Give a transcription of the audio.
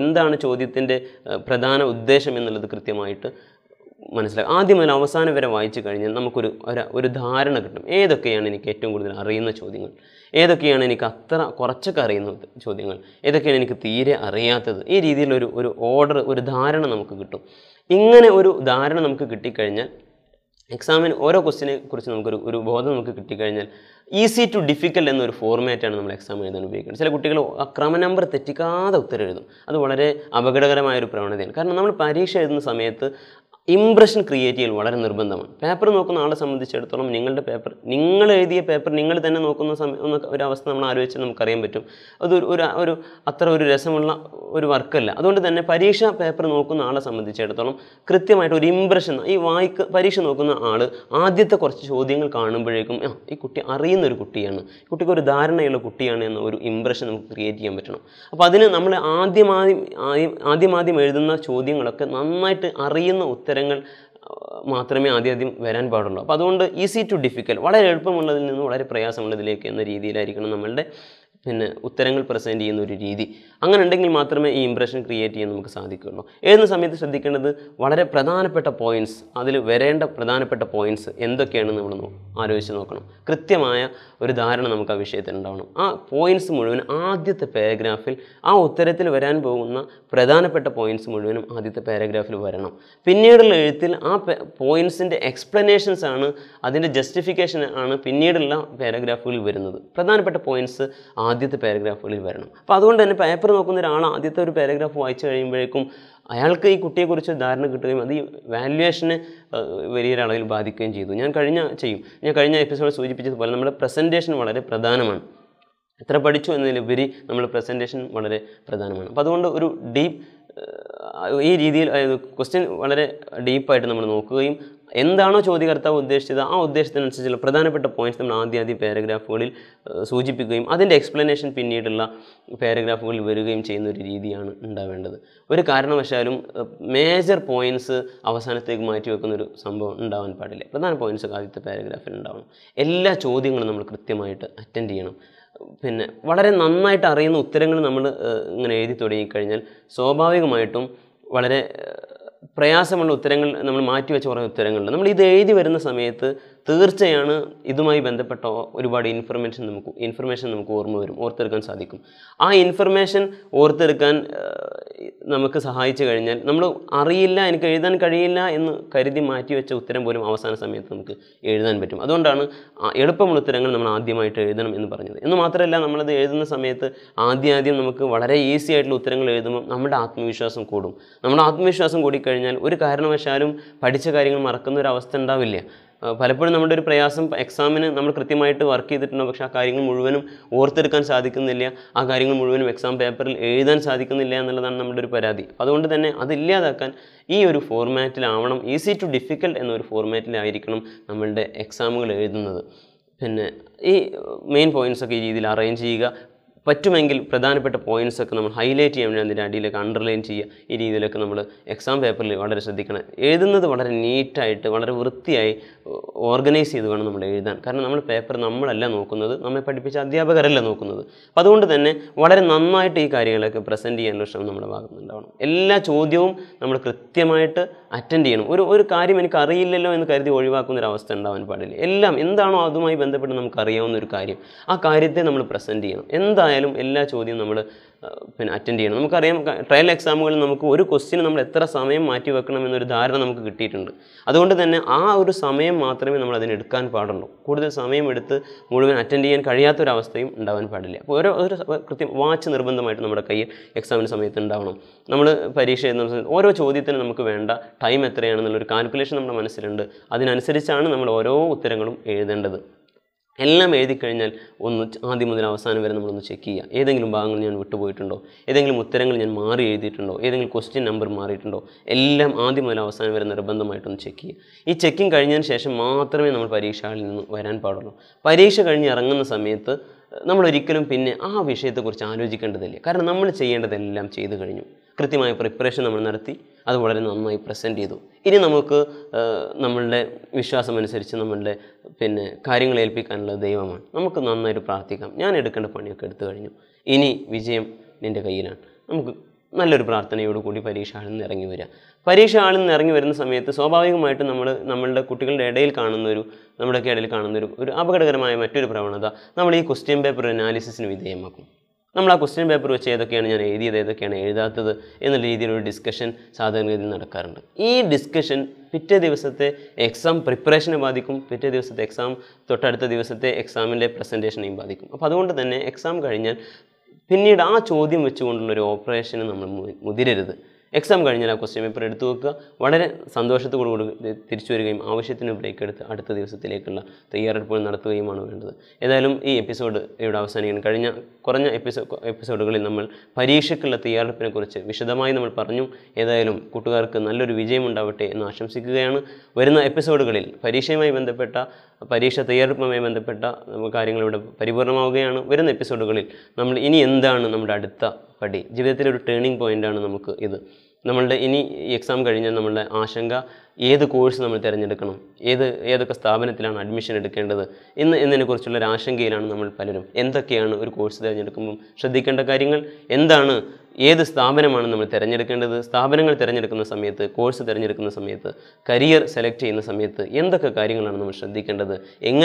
എന്താണ് ചോദ്യത്തിൻ്റെ പ്രധാന ഉദ്ദേശം എന്നുള്ളത് കൃത്യമായിട്ട് മനസ്സിലാക്കുക ആദ്യം മുതൽ അവസാനം വരെ വായിച്ചു കഴിഞ്ഞാൽ നമുക്കൊരു ഒരു ധാരണ കിട്ടും ഏതൊക്കെയാണ് എനിക്ക് ഏറ്റവും കൂടുതൽ അറിയുന്ന ചോദ്യങ്ങൾ ഏതൊക്കെയാണ് എനിക്ക് അത്ര കുറച്ചൊക്കെ അറിയുന്ന ചോദ്യങ്ങൾ ഏതൊക്കെയാണ് എനിക്ക് തീരെ അറിയാത്തത് ഈ രീതിയിലൊരു ഒരു ഓർഡർ ഒരു ധാരണ നമുക്ക് കിട്ടും ഇങ്ങനെ ഒരു ധാരണ നമുക്ക് കിട്ടിക്കഴിഞ്ഞാൽ എക്സാമിന് ഓരോ ക്വസ്റ്റിനെ കുറിച്ച് നമുക്കൊരു ഒരു ബോധം നമുക്ക് കിട്ടിക്കഴിഞ്ഞാൽ ഈസി ടു ഡിഫിക്കൽട്ട് എന്നൊരു ഫോർമാറ്റാണ് നമ്മൾ എക്സാം എഴുതാൻ ഉപയോഗിക്കുന്നത് ചില കുട്ടികൾ ക്രമ നമ്പർ തെറ്റിക്കാതെ ഉത്തരം എഴുതും അത് വളരെ അപകടകരമായ ഒരു പ്രവണതയാണ് കാരണം നമ്മൾ പരീക്ഷ എഴുതുന്ന സമയത്ത് ഇംപ്രഷൻ ക്രിയേറ്റ് ചെയ്യൽ വളരെ നിർബന്ധമാണ് പേപ്പർ നോക്കുന്ന ആളെ സംബന്ധിച്ചിടത്തോളം നിങ്ങളുടെ പേപ്പർ നിങ്ങൾ എഴുതിയ പേപ്പർ നിങ്ങൾ തന്നെ നോക്കുന്ന സമയം ഒരു അവസ്ഥ നമ്മൾ ആലോചിച്ച് നമുക്കറിയാൻ പറ്റും അതൊരു ഒരു ഒരു അത്ര ഒരു രസമുള്ള ഒരു വർക്കല്ല അതുകൊണ്ട് തന്നെ പരീക്ഷ പേപ്പർ നോക്കുന്ന ആളെ സംബന്ധിച്ചിടത്തോളം കൃത്യമായിട്ട് ഒരു ഇംപ്രഷൻ ഈ വായിക്ക പരീക്ഷ നോക്കുന്ന ആൾ ആദ്യത്തെ കുറച്ച് ചോദ്യങ്ങൾ കാണുമ്പോഴേക്കും ആ ഈ കുട്ടി അറിയുന്ന ഒരു കുട്ടിയാണ് കുട്ടിക്ക് ഒരു ധാരണയുള്ള കുട്ടിയാണ് എന്ന ഒരു ഇംപ്രഷൻ നമുക്ക് ക്രിയേറ്റ് ചെയ്യാൻ പറ്റണം അപ്പോൾ അതിന് നമ്മൾ ആദ്യമാദ്യം ആദ്യമാദ്യം എഴുതുന്ന ചോദ്യങ്ങളൊക്കെ നന്നായിട്ട് അറിയുന്ന ഉത്തരം ഉത്തരങ്ങൾ മാത്രമേ ആദ്യാദ്യം വരാൻ പാടുള്ളൂ അപ്പോൾ അതുകൊണ്ട് ഈസി ടു ഡിഫിക്കൽ വളരെ എളുപ്പമുള്ളതിൽ നിന്ന് വളരെ പ്രയാസമുള്ളതിലേക്ക് എന്ന രീതിയിലായിരിക്കണം നമ്മളുടെ പിന്നെ ഉത്തരങ്ങൾ പ്രസൻറ്റ് ചെയ്യുന്ന ഒരു രീതി അങ്ങനെ ഉണ്ടെങ്കിൽ മാത്രമേ ഈ ഇമ്പ്രഷൻ ക്രിയേറ്റ് ചെയ്യാൻ നമുക്ക് സാധിക്കുകയുള്ളൂ എഴുതുന്ന സമയത്ത് ശ്രദ്ധിക്കേണ്ടത് വളരെ പ്രധാനപ്പെട്ട പോയിൻറ്റ്സ് അതിൽ വരേണ്ട പ്രധാനപ്പെട്ട പോയിൻറ്റ്സ് എന്തൊക്കെയാണെന്ന് നമ്മൾ നോ ആലോചിച്ച് നോക്കണം കൃത്യമായ ഒരു ധാരണ നമുക്ക് ആ വിഷയത്തിൽ ഉണ്ടാവണം ആ പോയിൻറ്റ്സ് മുഴുവൻ ആദ്യത്തെ പാരഗ്രാഫിൽ ആ ഉത്തരത്തിൽ വരാൻ പോകുന്ന പ്രധാനപ്പെട്ട പോയിൻറ്റ്സ് മുഴുവനും ആദ്യത്തെ പാരഗ്രാഫിൽ വരണം പിന്നീടുള്ള എഴുത്തിൽ ആ പോയിൻറ്റ്സിൻ്റെ എക്സ്പ്ലനേഷൻസ് ആണ് അതിൻ്റെ ജസ്റ്റിഫിക്കേഷൻ ആണ് പിന്നീടുള്ള പാരഗ്രാഫുകളിൽ വരുന്നത് പ്രധാനപ്പെട്ട പോയിൻറ്റ്സ് ആദ്യത്തെ പാരഗ്രാഫുകളിൽ വരണം അപ്പോൾ അതുകൊണ്ട് തന്നെ പേപ്പർ നോക്കുന്ന ഒരാൾ ആദ്യത്തെ ഒരു പാരഗ്രാഫ് വായിച്ചു കഴിയുമ്പോഴേക്കും അയാൾക്ക് ഈ കുട്ടിയെക്കുറിച്ച് ധാരണ കിട്ടുകയും അത് ഈ വാല്യുവേഷനെ വലിയൊരളവിൽ ബാധിക്കുകയും ചെയ്തു ഞാൻ കഴിഞ്ഞ ചെയ്യും ഞാൻ കഴിഞ്ഞ എപ്പിസോഡ് സൂചിപ്പിച്ചതുപോലെ നമ്മുടെ പ്രസൻറ്റേഷൻ വളരെ പ്രധാനമാണ് എത്ര പഠിച്ചു എന്നതിലുപരി നമ്മുടെ പ്രസൻറ്റേഷൻ വളരെ പ്രധാനമാണ് അപ്പോൾ അതുകൊണ്ട് ഒരു ഡീപ്പ് ഈ രീതിയിൽ ക്വസ്റ്റ്യൻ വളരെ ഡീപ്പായിട്ട് നമ്മൾ നോക്കുകയും എന്താണോ ചോദ്യകർത്താവ് ഉദ്ദേശിച്ചത് ആ ഉദ്ദേശത്തിനനുസരിച്ചുള്ള പ്രധാനപ്പെട്ട പോയിന്റ്സ് നമ്മൾ ആദ്യാദ്യ പാരഗ്രാഫുകളിൽ സൂചിപ്പിക്കുകയും അതിൻ്റെ എക്സ്പ്ലനേഷൻ പിന്നീടുള്ള പാരഗ്രാഫുകളിൽ വരികയും ചെയ്യുന്ന ഒരു രീതിയാണ് ഉണ്ടാവേണ്ടത് ഒരു കാരണവശാലും മേജർ പോയിന്റ്സ് അവസാനത്തേക്ക് മാറ്റി വെക്കുന്ന ഒരു സംഭവം ഉണ്ടാവാൻ പാടില്ല പ്രധാന പോയിന്റ്സ് ആദ്യത്തെ പാരഗ്രാഫിൽ ഉണ്ടാവണം എല്ലാ ചോദ്യങ്ങളും നമ്മൾ കൃത്യമായിട്ട് അറ്റൻഡ് ചെയ്യണം പിന്നെ വളരെ നന്നായിട്ട് അറിയുന്ന ഉത്തരങ്ങൾ നമ്മൾ ഇങ്ങനെ എഴുതി തുടങ്ങിക്കഴിഞ്ഞാൽ സ്വാഭാവികമായിട്ടും വളരെ പ്രയാസമുള്ള ഉത്തരങ്ങൾ നമ്മൾ മാറ്റി വെച്ച് കുറേ ഉത്തരങ്ങളുണ്ട് നമ്മൾ ഇത് എഴുതി വരുന്ന സമയത്ത് തീർച്ചയാണ് ഇതുമായി ബന്ധപ്പെട്ട ഒരുപാട് ഇൻഫർമേഷൻ നമുക്ക് ഇൻഫർമേഷൻ നമുക്ക് ഓർമ്മ വരും ഓർത്തെടുക്കാൻ സാധിക്കും ആ ഇൻഫർമേഷൻ ഓർത്തെടുക്കാൻ നമുക്ക് സഹായിച്ചു കഴിഞ്ഞാൽ നമ്മൾ അറിയില്ല എനിക്ക് എഴുതാൻ കഴിയില്ല എന്ന് കരുതി മാറ്റി വെച്ച ഉത്തരം പോലും അവസാന സമയത്ത് നമുക്ക് എഴുതാൻ പറ്റും അതുകൊണ്ടാണ് എളുപ്പമുള്ള ഉത്തരങ്ങൾ നമ്മൾ ആദ്യമായിട്ട് എഴുതണം എന്ന് പറഞ്ഞത് എന്ന് മാത്രമല്ല നമ്മളത് എഴുതുന്ന സമയത്ത് ആദ്യം ആദ്യം നമുക്ക് വളരെ ഈസി ആയിട്ടുള്ള ഉത്തരങ്ങൾ എഴുതുമ്പോൾ നമ്മുടെ ആത്മവിശ്വാസം കൂടും നമ്മുടെ ആത്മവിശ്വാസം കൂടി കഴിഞ്ഞാൽ ഒരു കാരണവശാലും പഠിച്ച കാര്യങ്ങൾ മറക്കുന്ന ഒരു അവസ്ഥ ഉണ്ടാവില്ല പലപ്പോഴും നമ്മുടെ ഒരു പ്രയാസം എക്സാമിന് നമ്മൾ കൃത്യമായിട്ട് വർക്ക് ചെയ്തിട്ടുണ്ടോ പക്ഷേ ആ കാര്യങ്ങൾ മുഴുവനും ഓർത്തെടുക്കാൻ സാധിക്കുന്നില്ല ആ കാര്യങ്ങൾ മുഴുവനും എക്സാം പേപ്പറിൽ എഴുതാൻ സാധിക്കുന്നില്ല എന്നുള്ളതാണ് നമ്മുടെ ഒരു പരാതി അതുകൊണ്ട് തന്നെ അതില്ലാതാക്കാൻ ഈ ഒരു ഫോർമാറ്റിലാവണം ഈസി ടു ഡിഫിക്കൽട്ട് എന്നൊരു ഫോർമാറ്റിലായിരിക്കണം നമ്മളുടെ എക്സാമുകൾ എഴുതുന്നത് പിന്നെ ഈ മെയിൻ പോയിൻറ്റ്സ് ഒക്കെ ഈ രീതിയിൽ അറേഞ്ച് ചെയ്യുക പറ്റുമെങ്കിൽ പ്രധാനപ്പെട്ട പോയിൻറ്റ്സ് ഒക്കെ നമ്മൾ ഹൈലൈറ്റ് ചെയ്യാൻ വേണ്ടി അതിൻ്റെ അടിയിലൊക്കെ അണ്ടർലൈൻ ചെയ്യുക ഈ രീതിയിലൊക്കെ നമ്മൾ എക്സാം പേപ്പറിൽ വളരെ ശ്രദ്ധിക്കണം എഴുതുന്നത് വളരെ നീറ്റായിട്ട് വളരെ വൃത്തിയായി ഓർഗനൈസ് ചെയ്ത് വേണം നമ്മൾ എഴുതാൻ കാരണം നമ്മൾ പേപ്പർ നമ്മളല്ല നോക്കുന്നത് നമ്മെ പഠിപ്പിച്ച അധ്യാപകരല്ല നോക്കുന്നത് അപ്പം അതുകൊണ്ട് തന്നെ വളരെ നന്നായിട്ട് ഈ കാര്യങ്ങളൊക്കെ പ്രസൻറ്റ് ചെയ്യാനുള്ള ശ്രമം നമ്മുടെ ഭാഗത്തുനിന്നുണ്ടാവണം എല്ലാ ചോദ്യവും നമ്മൾ കൃത്യമായിട്ട് അറ്റൻഡ് ചെയ്യണം ഒരു ഒരു കാര്യം എനിക്ക് അറിയില്ലല്ലോ എന്ന് കരുതി ഒഴിവാക്കുന്ന ഒരു അവസ്ഥ ഉണ്ടാവാൻ പാടില്ല എല്ലാം എന്താണോ അതുമായി ബന്ധപ്പെട്ട് നമുക്കറിയാവുന്ന ഒരു കാര്യം ആ കാര്യത്തെ നമ്മൾ പ്രസൻറ്റ് ചെയ്യണം എന്തായാലും എന്തായാലും എല്ലാ ചോദ്യവും നമ്മൾ പിന്നെ അറ്റൻഡ് ചെയ്യണം നമുക്കറിയാം ട്രയൽ എക്സാമുകളിൽ നമുക്ക് ഒരു ക്വസ്റ്റിന് നമ്മൾ എത്ര സമയം മാറ്റി വെക്കണം എന്നൊരു ധാരണ നമുക്ക് കിട്ടിയിട്ടുണ്ട് അതുകൊണ്ട് തന്നെ ആ ഒരു സമയം മാത്രമേ നമ്മൾ അതിന് എടുക്കാൻ പാടുള്ളൂ കൂടുതൽ സമയം എടുത്ത് മുഴുവൻ അറ്റൻഡ് ചെയ്യാൻ കഴിയാത്തൊരവസ്ഥയും ഉണ്ടാവാൻ പാടില്ല അപ്പോൾ ഓരോ ഒരു കൃത്യം വാച്ച് നിർബന്ധമായിട്ട് നമ്മുടെ കയ്യിൽ എക്സാമിന് സമയത്ത് ഉണ്ടാവണം നമ്മൾ പരീക്ഷ എഴുതുന്ന സമയത്ത് ഓരോ ചോദ്യത്തിന് നമുക്ക് വേണ്ട ടൈം എത്രയാണെന്നുള്ളൊരു കാൽക്കുലേഷൻ നമ്മുടെ മനസ്സിലുണ്ട് അതിനനുസരിച്ചാണ് നമ്മൾ ഓരോ ഉത്തരങ്ങളും എഴുതേണ്ടത് എല്ലാം എഴുതി കഴിഞ്ഞാൽ ഒന്ന് ആദ്യം മുതൽ അവസാനം വരെ നമ്മളൊന്ന് ചെക്ക് ചെയ്യുക ഏതെങ്കിലും ഭാഗങ്ങൾ ഞാൻ വിട്ടുപോയിട്ടുണ്ടോ ഏതെങ്കിലും ഉത്തരങ്ങൾ ഞാൻ മാറി എഴുതിയിട്ടുണ്ടോ ഏതെങ്കിലും ക്വസ്റ്റ്യൻ നമ്പർ മാറിയിട്ടുണ്ടോ എല്ലാം ആദ്യം മുതൽ അവസാനം വരെ നിർബന്ധമായിട്ടൊന്ന് ചെക്ക് ചെയ്യുക ഈ ചെക്കിങ് കഴിഞ്ഞതിന് ശേഷം മാത്രമേ നമ്മൾ പരീക്ഷ ഹാളിൽ നിന്ന് വരാൻ പാടുള്ളൂ പരീക്ഷ കഴിഞ്ഞ് ഇറങ്ങുന്ന സമയത്ത് നമ്മൾ ഒരിക്കലും പിന്നെ ആ വിഷയത്തെക്കുറിച്ച് ആലോചിക്കേണ്ടതില്ല കാരണം നമ്മൾ ചെയ്യേണ്ടതെല്ലാം ചെയ്തു കഴിഞ്ഞു കൃത്യമായ പ്രിപ്പറേഷൻ നമ്മൾ നടത്തി അത് വളരെ നന്നായി പ്രസൻറ്റ് ചെയ്തു ഇനി നമുക്ക് നമ്മളുടെ വിശ്വാസമനുസരിച്ച് നമ്മളുടെ പിന്നെ കാര്യങ്ങൾ ഏൽപ്പിക്കാനുള്ള ദൈവമാണ് നമുക്ക് നന്നായിട്ട് പ്രാർത്ഥിക്കാം ഞാൻ എടുക്കേണ്ട പണിയൊക്കെ എടുത്തു കഴിഞ്ഞു ഇനി വിജയം നിൻ്റെ കയ്യിലാണ് നമുക്ക് നല്ലൊരു പ്രാർത്ഥനയോടുകൂടി പരീക്ഷ ഹാളിൽ നിന്ന് ഇറങ്ങി വരിക പരീക്ഷ നിന്ന് ഇറങ്ങി വരുന്ന സമയത്ത് സ്വാഭാവികമായിട്ടും നമ്മൾ നമ്മളുടെ കുട്ടികളുടെ ഇടയിൽ കാണുന്നൊരു നമ്മുടെയൊക്കെ ഇടയിൽ കാണുന്നൊരു ഒരു അപകടകരമായ മറ്റൊരു പ്രവണത നമ്മൾ ഈ ക്വസ്റ്റ്യൻ പേപ്പർ അനാലിസിസിന് വിധേയമാക്കും നമ്മൾ ആ ക്വസ്റ്റ്യൻ പേപ്പർ വെച്ച് ഏതൊക്കെയാണ് ഞാൻ എഴുതിയത് ഏതൊക്കെയാണ് എഴുതാത്തത് എന്നുള്ള രീതിയിലൊരു ഡിസ്കഷൻ സാധാരണഗതിയിൽ നടക്കാറുണ്ട് ഈ ഡിസ്കഷൻ പിറ്റേ ദിവസത്തെ എക്സാം പ്രിപ്പറേഷനെ ബാധിക്കും പിറ്റേ ദിവസത്തെ എക്സാം തൊട്ടടുത്ത ദിവസത്തെ എക്സാമിൻ്റെ പ്രസൻറ്റേഷനെയും ബാധിക്കും അപ്പോൾ അതുകൊണ്ട് തന്നെ എക്സാം കഴിഞ്ഞാൽ പിന്നീട് ആ ചോദ്യം വെച്ചുകൊണ്ടുള്ളൊരു ഓപ്പറേഷന് നമ്മൾ മുതിരരുത് എക്സാം കഴിഞ്ഞാൽ ആ ക്വസ്റ്റ്യൻ പേപ്പർ എടുത്തു വെക്കുക വളരെ സന്തോഷത്തോടു കൂടി തിരിച്ചു വരികയും ആവശ്യത്തിന് ബ്രേക്ക് എടുത്ത് അടുത്ത ദിവസത്തിലേക്കുള്ള തയ്യാറെടുപ്പുകൾ നടത്തുകയുമാണ് വേണ്ടത് ഏതായാലും ഈ എപ്പിസോഡ് ഇവിടെ അവസാനിക്കണം കഴിഞ്ഞ കുറഞ്ഞ എപ്പിസോ എപ്പിസോഡുകളിൽ നമ്മൾ പരീക്ഷയ്ക്കുള്ള തയ്യാറെടുപ്പിനെക്കുറിച്ച് വിശദമായി നമ്മൾ പറഞ്ഞു ഏതായാലും കൂട്ടുകാർക്ക് നല്ലൊരു വിജയമുണ്ടാവട്ടെ എന്ന് ആശംസിക്കുകയാണ് വരുന്ന എപ്പിസോഡുകളിൽ പരീക്ഷയുമായി ബന്ധപ്പെട്ട പരീക്ഷ തയ്യാറെടുപ്പുമായി ബന്ധപ്പെട്ട കാര്യങ്ങൾ ഇവിടെ പരിപൂർണമാവുകയാണ് വരുന്ന എപ്പിസോഡുകളിൽ നമ്മൾ ഇനി എന്താണ് നമ്മുടെ അടുത്ത പടി ജീവിതത്തിലെ ഒരു ടേണിംഗ് പോയിൻ്റാണ് നമുക്ക് ഇത് നമ്മളുടെ ഇനി എക്സാം കഴിഞ്ഞാൽ നമ്മളുടെ ആശങ്ക ഏത് കോഴ്സ് നമ്മൾ തിരഞ്ഞെടുക്കണം ഏത് ഏതൊക്കെ സ്ഥാപനത്തിലാണ് അഡ്മിഷൻ എടുക്കേണ്ടത് എന്ന് എന്നതിനെക്കുറിച്ചുള്ള ഒരു ആശങ്കയിലാണ് നമ്മൾ പലരും എന്തൊക്കെയാണ് ഒരു കോഴ്സ് തിരഞ്ഞെടുക്കുമ്പോൾ ശ്രദ്ധിക്കേണ്ട കാര്യങ്ങൾ എന്താണ് ഏത് സ്ഥാപനമാണ് നമ്മൾ തിരഞ്ഞെടുക്കേണ്ടത് സ്ഥാപനങ്ങൾ തിരഞ്ഞെടുക്കുന്ന സമയത്ത് കോഴ്സ് തിരഞ്ഞെടുക്കുന്ന സമയത്ത് കരിയർ സെലക്ട് ചെയ്യുന്ന സമയത്ത് എന്തൊക്കെ കാര്യങ്ങളാണ് നമ്മൾ ശ്രദ്ധിക്കേണ്ടത് എങ്ങനെ